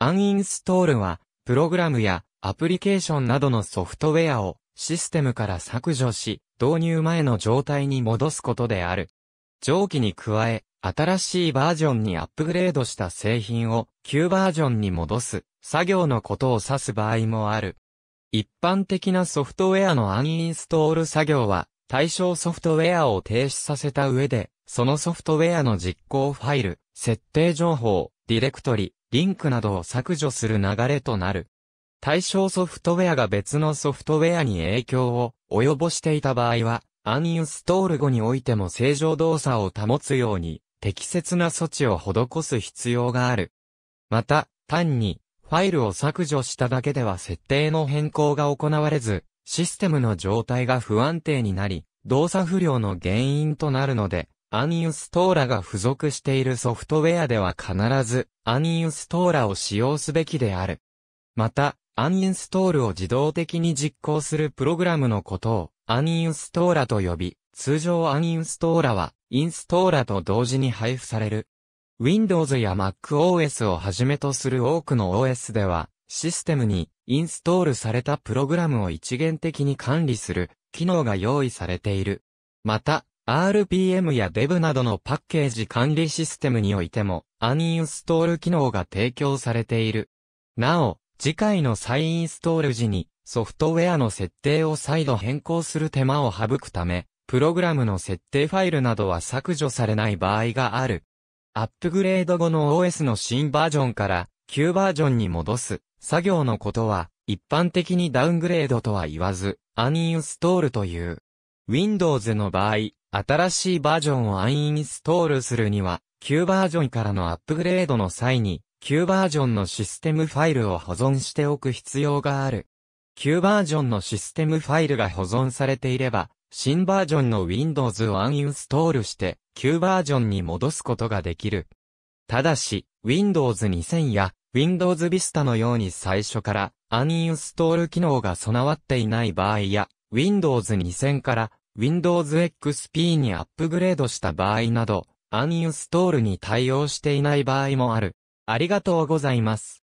アンインストールは、プログラムやアプリケーションなどのソフトウェアをシステムから削除し、導入前の状態に戻すことである。上記に加え、新しいバージョンにアップグレードした製品を旧バージョンに戻す作業のことを指す場合もある。一般的なソフトウェアのアンインストール作業は対象ソフトウェアを停止させた上で、そのソフトウェアの実行ファイル、設定情報、ディレクトリ、リンクなどを削除する流れとなる。対象ソフトウェアが別のソフトウェアに影響を及ぼしていた場合は、アンインストール後においても正常動作を保つように、適切な措置を施す必要がある。また、単に、ファイルを削除しただけでは設定の変更が行われず、システムの状態が不安定になり、動作不良の原因となるので、アンインストーラが付属しているソフトウェアでは必ず、アンインストーラを使用すべきである。また、アンインストールを自動的に実行するプログラムのことを、アンインストーラと呼び、通常アンインストーラは、インストーラと同時に配布される。Windows や MacOS をはじめとする多くの OS では、システムにインストールされたプログラムを一元的に管理する機能が用意されている。また、RPM や DEV などのパッケージ管理システムにおいても、アンインストール機能が提供されている。なお、次回の再インストール時に、ソフトウェアの設定を再度変更する手間を省くため、プログラムの設定ファイルなどは削除されない場合がある。アップグレード後の OS の新バージョンから旧バージョンに戻す作業のことは一般的にダウングレードとは言わずアンインストールという。Windows の場合、新しいバージョンをアインストールするには、旧バージョンからのアップグレードの際に、旧バージョンのシステムファイルを保存しておく必要がある。旧バージョンのシステムファイルが保存されていれば、新バージョンの Windows をアンインストールして、旧バージョンに戻すことができる。ただし、Windows 2000や Windows Vista のように最初からアンインストール機能が備わっていない場合や、Windows 2000から Windows XP にアップグレードした場合など、アンインストールに対応していない場合もある。ありがとうございます。